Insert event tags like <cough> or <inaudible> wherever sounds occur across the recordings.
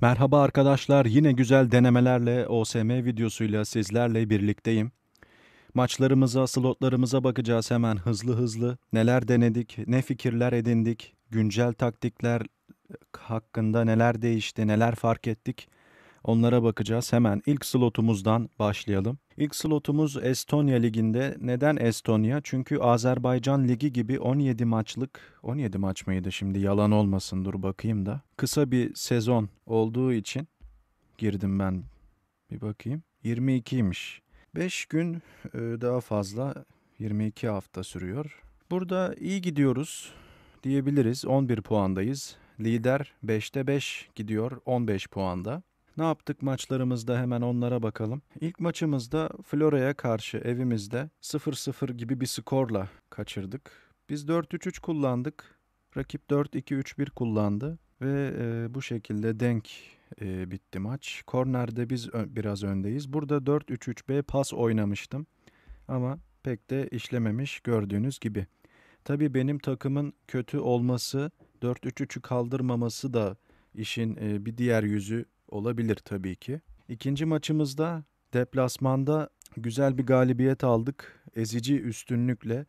Merhaba arkadaşlar, yine güzel denemelerle, OSM videosuyla sizlerle birlikteyim. Maçlarımıza, slotlarımıza bakacağız hemen hızlı hızlı. Neler denedik, ne fikirler edindik, güncel taktikler hakkında neler değişti, neler fark ettik. Onlara bakacağız. Hemen ilk slotumuzdan başlayalım. İlk slotumuz Estonya Ligi'nde. Neden Estonya? Çünkü Azerbaycan Ligi gibi 17 maçlık, 17 maç mıydı şimdi yalan olmasın dur bakayım da. Kısa bir sezon olduğu için girdim ben bir bakayım. 22'ymiş. 5 gün e, daha fazla 22 hafta sürüyor. Burada iyi gidiyoruz diyebiliriz. 11 puandayız. Lider 5'te 5 gidiyor 15 puanda. Ne yaptık maçlarımızda hemen onlara bakalım. İlk maçımızda Flora'ya karşı evimizde 0-0 gibi bir skorla kaçırdık. Biz 4-3-3 kullandık. Rakip 4-2-3-1 kullandı ve e, bu şekilde denk e, bitti maç. Korner'de biz ö- biraz öndeyiz. Burada 4-3-3-B pas oynamıştım ama pek de işlememiş gördüğünüz gibi. Tabii benim takımın kötü olması, 4-3-3'ü kaldırmaması da işin e, bir diğer yüzü olabilir tabii ki. İkinci maçımızda deplasmanda güzel bir galibiyet aldık. Ezici üstünlükle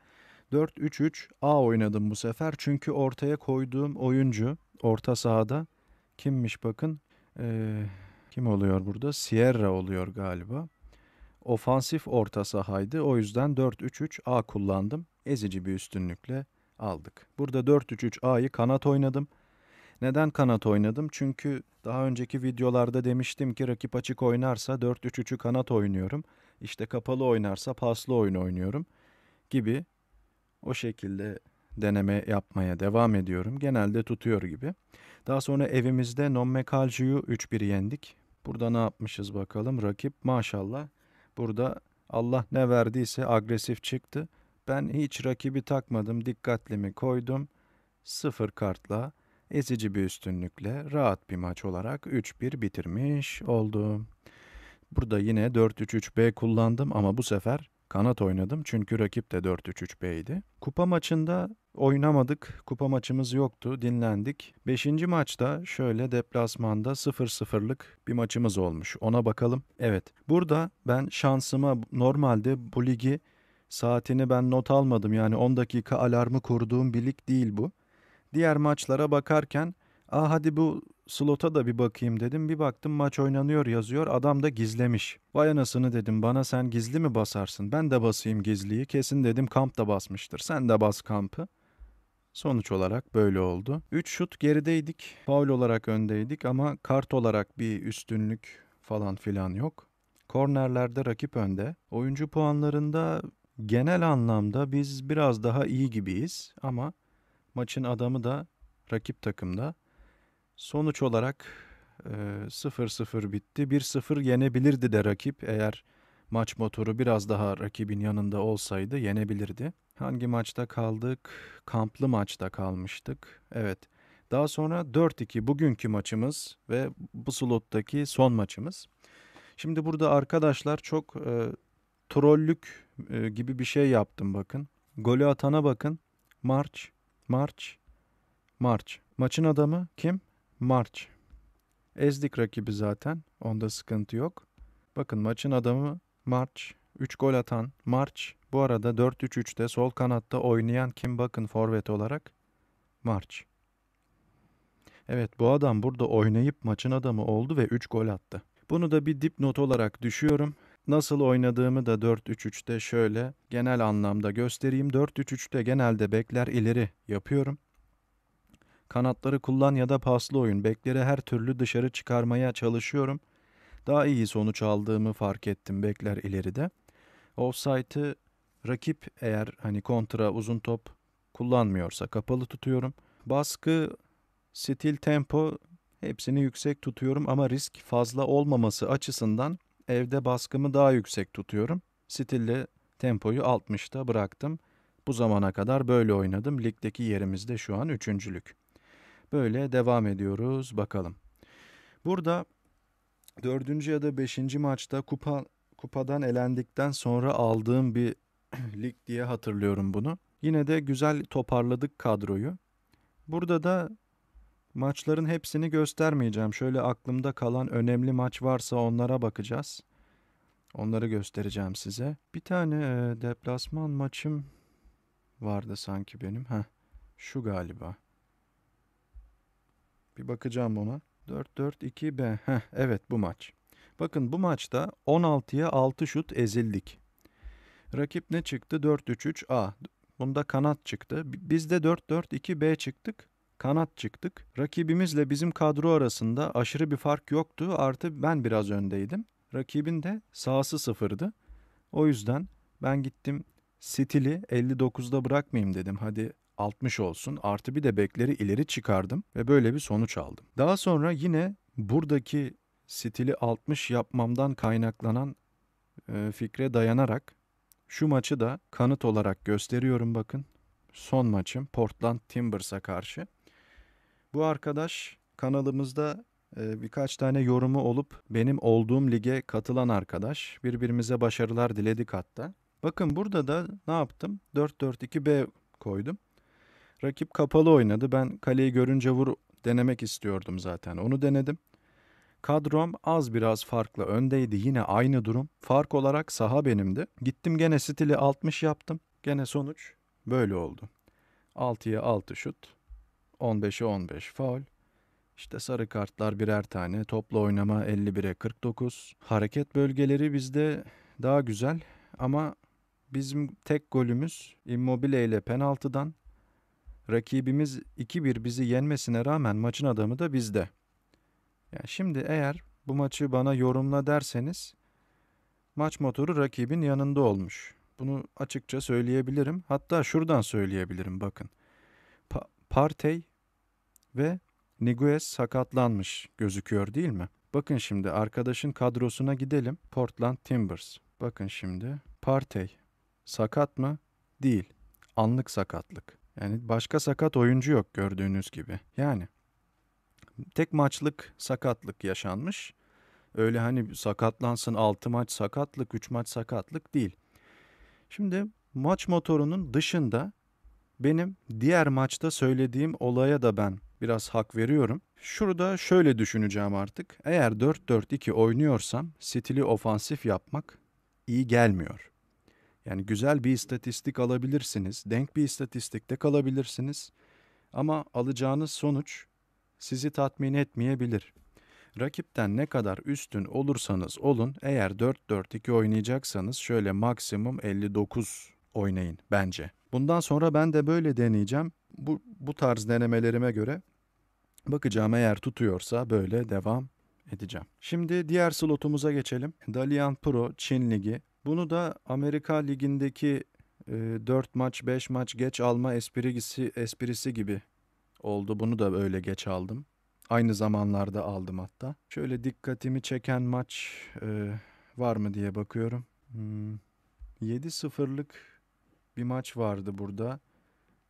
4-3-3 A oynadım bu sefer. Çünkü ortaya koyduğum oyuncu orta sahada kimmiş bakın. Ee, kim oluyor burada? Sierra oluyor galiba. Ofansif orta sahaydı. O yüzden 4-3-3 A kullandım. Ezici bir üstünlükle aldık. Burada 4-3-3 A'yı kanat oynadım. Neden kanat oynadım? Çünkü daha önceki videolarda demiştim ki rakip açık oynarsa 4-3-3'ü kanat oynuyorum. İşte kapalı oynarsa paslı oyun oynuyorum gibi o şekilde deneme yapmaya devam ediyorum. Genelde tutuyor gibi. Daha sonra evimizde Nomme Kalju'yu 3-1 yendik. Burada ne yapmışız bakalım. Rakip maşallah burada Allah ne verdiyse agresif çıktı. Ben hiç rakibi takmadım. Dikkatli koydum. Sıfır kartla ezici bir üstünlükle rahat bir maç olarak 3-1 bitirmiş oldu. Burada yine 4-3-3-B kullandım ama bu sefer kanat oynadım çünkü rakip de 4 3 3 B idi. Kupa maçında oynamadık, kupa maçımız yoktu, dinlendik. Beşinci maçta şöyle deplasmanda 0-0'lık bir maçımız olmuş. Ona bakalım. Evet, burada ben şansıma normalde bu ligi saatini ben not almadım. Yani 10 dakika alarmı kurduğum bir lig değil bu. Diğer maçlara bakarken Aa hadi bu slota da bir bakayım dedim. Bir baktım maç oynanıyor yazıyor. Adam da gizlemiş. Vay anasını dedim bana sen gizli mi basarsın? Ben de basayım gizliyi. Kesin dedim kamp da basmıştır. Sen de bas kampı. Sonuç olarak böyle oldu. 3 şut gerideydik. Faul olarak öndeydik ama kart olarak bir üstünlük falan filan yok. Kornerlerde rakip önde. Oyuncu puanlarında genel anlamda biz biraz daha iyi gibiyiz ama Maçın adamı da rakip takımda. Sonuç olarak 0-0 e, bitti. 1-0 yenebilirdi de rakip eğer maç motoru biraz daha rakibin yanında olsaydı yenebilirdi. Hangi maçta kaldık? Kamplı maçta kalmıştık. Evet. Daha sonra 4-2 bugünkü maçımız ve bu slottaki son maçımız. Şimdi burada arkadaşlar çok e, trollük e, gibi bir şey yaptım bakın. Golü atana bakın. March March. March. Maçın adamı kim? March. Ezdik rakibi zaten. Onda sıkıntı yok. Bakın maçın adamı March. 3 gol atan March. Bu arada 4-3-3'te sol kanatta oynayan kim bakın forvet olarak? March. Evet bu adam burada oynayıp maçın adamı oldu ve 3 gol attı. Bunu da bir dipnot olarak düşüyorum. Nasıl oynadığımı da 4-3-3'te şöyle genel anlamda göstereyim. 4-3-3'te genelde bekler ileri yapıyorum. Kanatları kullan ya da paslı oyun. Bekleri her türlü dışarı çıkarmaya çalışıyorum. Daha iyi sonuç aldığımı fark ettim bekler ileride. Offside'ı rakip eğer hani kontra uzun top kullanmıyorsa kapalı tutuyorum. Baskı, stil, tempo hepsini yüksek tutuyorum ama risk fazla olmaması açısından Evde baskımı daha yüksek tutuyorum. Stille tempoyu 60'ta bıraktım. Bu zamana kadar böyle oynadım. Ligdeki de şu an üçüncülük. Böyle devam ediyoruz bakalım. Burada dördüncü ya da beşinci maçta kupa kupadan elendikten sonra aldığım bir <clears throat> lig diye hatırlıyorum bunu. Yine de güzel toparladık kadroyu. Burada da Maçların hepsini göstermeyeceğim. Şöyle aklımda kalan önemli maç varsa onlara bakacağız. Onları göstereceğim size. Bir tane e, deplasman maçım vardı sanki benim. Heh, şu galiba. Bir bakacağım ona. 4-4-2-B. Heh, evet bu maç. Bakın bu maçta 16'ya 6 şut ezildik. Rakip ne çıktı? 4-3-3-A. Bunda kanat çıktı. Biz de 4-4-2-B çıktık kanat çıktık. Rakibimizle bizim kadro arasında aşırı bir fark yoktu. Artı ben biraz öndeydim. Rakibin de sahası sıfırdı. O yüzden ben gittim Stili 59'da bırakmayayım dedim. Hadi 60 olsun. Artı bir de bekleri ileri çıkardım ve böyle bir sonuç aldım. Daha sonra yine buradaki stili 60 yapmamdan kaynaklanan e, fikre dayanarak şu maçı da kanıt olarak gösteriyorum bakın. Son maçım Portland Timbers'a karşı. Bu arkadaş kanalımızda birkaç tane yorumu olup benim olduğum lige katılan arkadaş. Birbirimize başarılar diledik hatta. Bakın burada da ne yaptım? 4-4-2-B koydum. Rakip kapalı oynadı. Ben kaleyi görünce vur denemek istiyordum zaten. Onu denedim. Kadrom az biraz farklı öndeydi. Yine aynı durum. Fark olarak saha benimdi. Gittim gene stili 60 yaptım. Gene sonuç böyle oldu. 6'ya 6 şut. 15'e 15 faul. İşte sarı kartlar birer tane. Toplu oynama 51'e 49. Hareket bölgeleri bizde daha güzel ama bizim tek golümüz Immobile ile penaltıdan. Rakibimiz 2-1 bizi yenmesine rağmen maçın adamı da bizde. Yani şimdi eğer bu maçı bana yorumla derseniz maç motoru rakibin yanında olmuş. Bunu açıkça söyleyebilirim. Hatta şuradan söyleyebilirim bakın. Partey ve Niguez sakatlanmış gözüküyor değil mi? Bakın şimdi arkadaşın kadrosuna gidelim. Portland Timbers. Bakın şimdi Partey sakat mı? Değil. Anlık sakatlık. Yani başka sakat oyuncu yok gördüğünüz gibi. Yani tek maçlık sakatlık yaşanmış. Öyle hani sakatlansın 6 maç sakatlık, 3 maç sakatlık değil. Şimdi maç motorunun dışında benim diğer maçta söylediğim olaya da ben biraz hak veriyorum. Şurada şöyle düşüneceğim artık. Eğer 4-4-2 oynuyorsam stili ofansif yapmak iyi gelmiyor. Yani güzel bir istatistik alabilirsiniz, denk bir istatistikte kalabilirsiniz ama alacağınız sonuç sizi tatmin etmeyebilir. Rakipten ne kadar üstün olursanız olun, eğer 4-4-2 oynayacaksanız şöyle maksimum 59 oynayın bence. Bundan sonra ben de böyle deneyeceğim. Bu, bu tarz denemelerime göre bakacağım eğer tutuyorsa böyle devam edeceğim. Şimdi diğer slotumuza geçelim. Dalian Pro Çin Ligi. Bunu da Amerika Ligi'ndeki e, 4 maç 5 maç geç alma esprisi, esprisi gibi oldu. Bunu da böyle geç aldım. Aynı zamanlarda aldım hatta. Şöyle dikkatimi çeken maç e, var mı diye bakıyorum. Hmm. 7-0'lık bir maç vardı burada.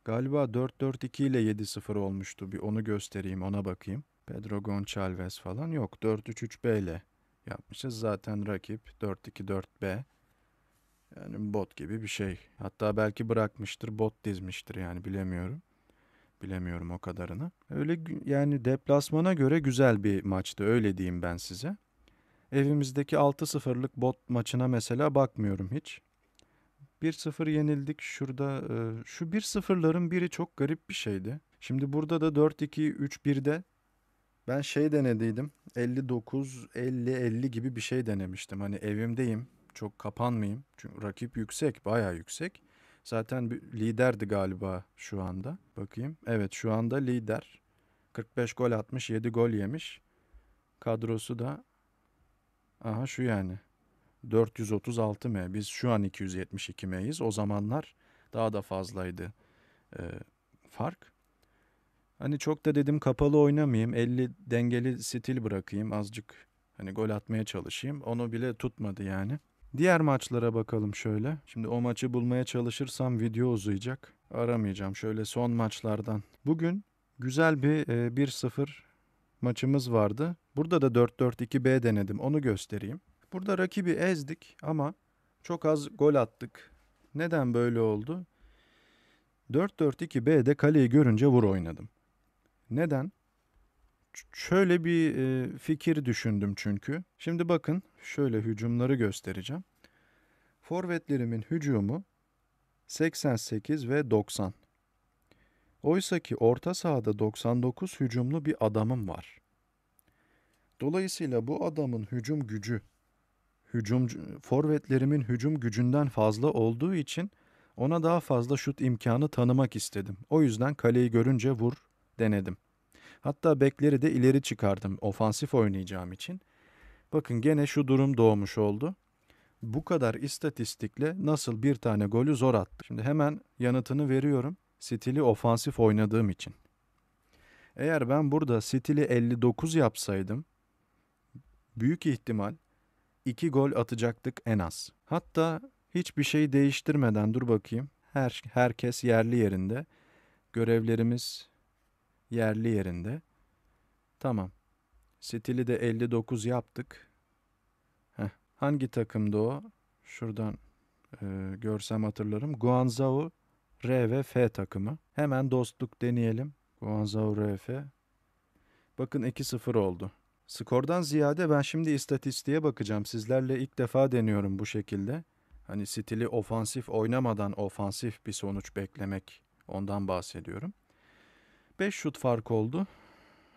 Galiba 4-4-2 ile 7-0 olmuştu. Bir onu göstereyim, ona bakayım. Pedro Gonçalves falan yok. 4-3-3-B ile yapmışız. Zaten rakip 4-2-4-B. Yani bot gibi bir şey. Hatta belki bırakmıştır, bot dizmiştir yani bilemiyorum. Bilemiyorum o kadarını. Öyle yani deplasmana göre güzel bir maçtı öyle diyeyim ben size. Evimizdeki 6-0'lık bot maçına mesela bakmıyorum hiç. 1-0 yenildik şurada. şu 1-0'ların biri çok garip bir şeydi. Şimdi burada da 4-2-3-1'de ben şey denediydim. 59, 50, 50 gibi bir şey denemiştim. Hani evimdeyim. Çok kapanmayayım. Çünkü rakip yüksek, baya yüksek. Zaten bir liderdi galiba şu anda. Bakayım. Evet şu anda lider. 45 gol atmış, 7 gol yemiş. Kadrosu da aha şu yani. 436 M. Biz şu an 272 M'yiz. O zamanlar daha da fazlaydı e, fark. Hani çok da dedim kapalı oynamayayım. 50 dengeli stil bırakayım. Azıcık hani gol atmaya çalışayım. Onu bile tutmadı yani. Diğer maçlara bakalım şöyle. Şimdi o maçı bulmaya çalışırsam video uzayacak. Aramayacağım şöyle son maçlardan. Bugün güzel bir e, 1-0 maçımız vardı. Burada da 4-4-2-B denedim. Onu göstereyim. Burada rakibi ezdik ama çok az gol attık. Neden böyle oldu? 4-4-2-B'de kaleyi görünce vur oynadım. Neden? Ç şöyle bir e, fikir düşündüm çünkü. Şimdi bakın şöyle hücumları göstereceğim. Forvetlerimin hücumu 88 ve 90. Oysa ki orta sahada 99 hücumlu bir adamım var. Dolayısıyla bu adamın hücum gücü hücum forvetlerimin hücum gücünden fazla olduğu için ona daha fazla şut imkanı tanımak istedim. O yüzden kaleyi görünce vur denedim. Hatta bekleri de ileri çıkardım ofansif oynayacağım için. Bakın gene şu durum doğmuş oldu. Bu kadar istatistikle nasıl bir tane golü zor attı? Şimdi hemen yanıtını veriyorum. Stili ofansif oynadığım için. Eğer ben burada stili 59 yapsaydım büyük ihtimal 2 gol atacaktık en az. Hatta hiçbir şey değiştirmeden dur bakayım. Her herkes yerli yerinde. Görevlerimiz yerli yerinde. Tamam. Stili de 59 yaptık. Heh. Hangi takımda o? Şuradan e, görsem hatırlarım. Guangzhou R ve F takımı. Hemen dostluk deneyelim. Guangzhou RF. Bakın 2-0 oldu. Skordan ziyade ben şimdi istatistiğe bakacağım. Sizlerle ilk defa deniyorum bu şekilde. Hani stili ofansif oynamadan ofansif bir sonuç beklemek ondan bahsediyorum. 5 şut fark oldu.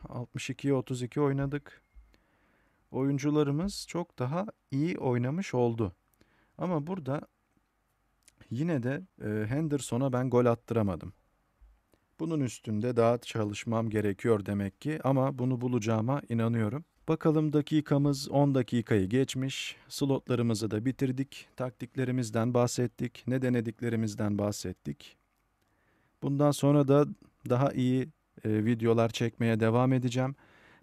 62'ye 32 oynadık. Oyuncularımız çok daha iyi oynamış oldu. Ama burada yine de Henderson'a ben gol attıramadım. Bunun üstünde daha çalışmam gerekiyor demek ki ama bunu bulacağıma inanıyorum. Bakalım dakikamız 10 dakikayı geçmiş. Slotlarımızı da bitirdik. Taktiklerimizden bahsettik. Ne denediklerimizden bahsettik. Bundan sonra da daha iyi e, videolar çekmeye devam edeceğim.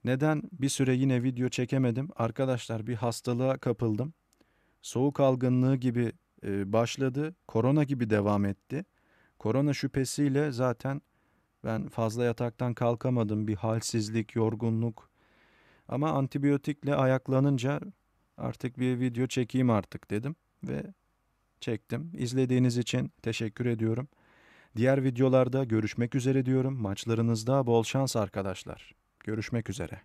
Neden bir süre yine video çekemedim? Arkadaşlar bir hastalığa kapıldım. Soğuk algınlığı gibi e, başladı. Korona gibi devam etti. Korona şüphesiyle zaten ben fazla yataktan kalkamadım. Bir halsizlik, yorgunluk. Ama antibiyotikle ayaklanınca artık bir video çekeyim artık dedim ve çektim. İzlediğiniz için teşekkür ediyorum. Diğer videolarda görüşmek üzere diyorum. Maçlarınızda bol şans arkadaşlar. Görüşmek üzere.